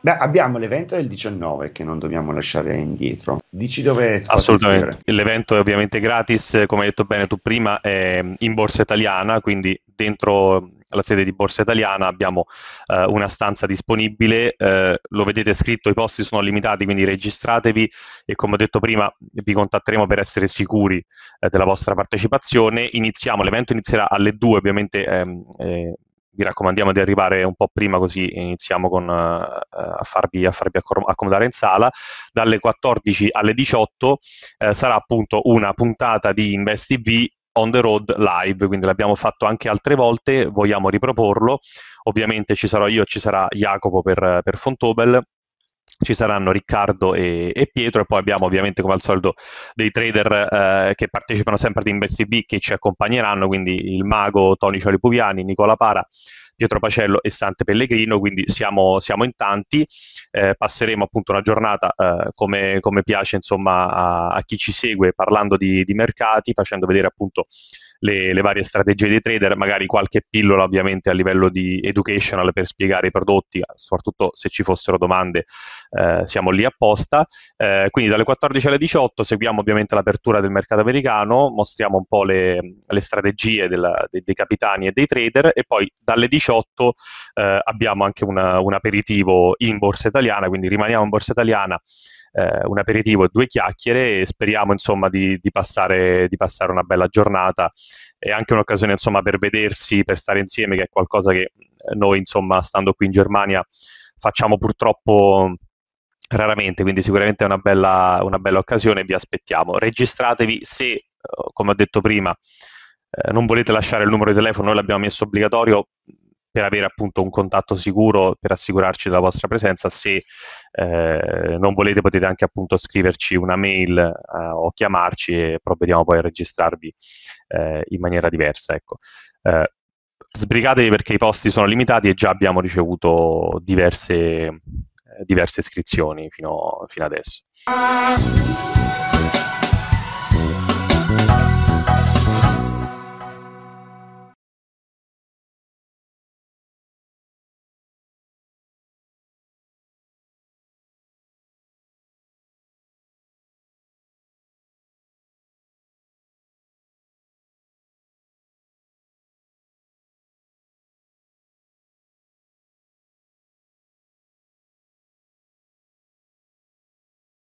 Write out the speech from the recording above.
Beh, abbiamo l'evento del 19 che non dobbiamo lasciare indietro. Dici dove Assolutamente. L'evento è ovviamente gratis, come hai detto bene tu prima, è in borsa italiana, quindi dentro la sede di Borsa Italiana abbiamo eh, una stanza disponibile, eh, lo vedete scritto, i posti sono limitati, quindi registratevi e come ho detto prima vi contatteremo per essere sicuri eh, della vostra partecipazione. Iniziamo, l'evento inizierà alle 2, ovviamente ehm, eh, vi raccomandiamo di arrivare un po' prima così iniziamo con, uh, a, farvi, a, farvi, accomodare in sala. Dalle 14 alle 18 uh, eh, sarà appunto una puntata di InvestTV on the road live, quindi l'abbiamo fatto anche altre volte, vogliamo riproporlo. Ovviamente ci sarò io, ci sarà Jacopo per, per Fontobel ci saranno Riccardo e, e, Pietro e poi abbiamo ovviamente come al solito dei trader eh, che partecipano sempre ad InvestiB che ci accompagneranno, quindi il mago Tony Ciolipuviani, Nicola Para, Pietro Pacello e Sante Pellegrino, quindi siamo, siamo in tanti, eh, passeremo appunto una giornata eh, come, come, piace insomma a, a, chi ci segue parlando di, di mercati, facendo vedere appunto le, le, varie strategie dei trader, magari qualche pillola ovviamente a livello di educational per spiegare i prodotti, soprattutto se ci fossero domande eh, siamo lì apposta. Eh, quindi dalle 14 alle 18 seguiamo ovviamente l'apertura del mercato americano, mostriamo un po' le, le strategie della, dei, dei, capitani e dei trader e poi dalle 18 eh, abbiamo anche una, un aperitivo in borsa italiana, quindi rimaniamo in borsa italiana eh, un aperitivo e due chiacchiere e speriamo insomma di, di, passare, di passare una bella giornata e anche un'occasione insomma per vedersi, per stare insieme, che è qualcosa che eh, noi insomma stando qui in Germania facciamo purtroppo raramente, quindi sicuramente è una bella, una bella occasione, vi aspettiamo. Registratevi se, eh, come ho detto prima, eh, non volete lasciare il numero di telefono, noi l'abbiamo messo obbligatorio, per avere appunto un contatto sicuro per assicurarci della vostra presenza. Se eh, non volete potete anche appunto scriverci una mail eh, o chiamarci e provvediamo poi a registrarvi eh, in maniera diversa. Ecco. Eh, sbrigatevi perché i posti sono limitati e già abbiamo ricevuto diverse, eh, diverse iscrizioni fino, fino adesso.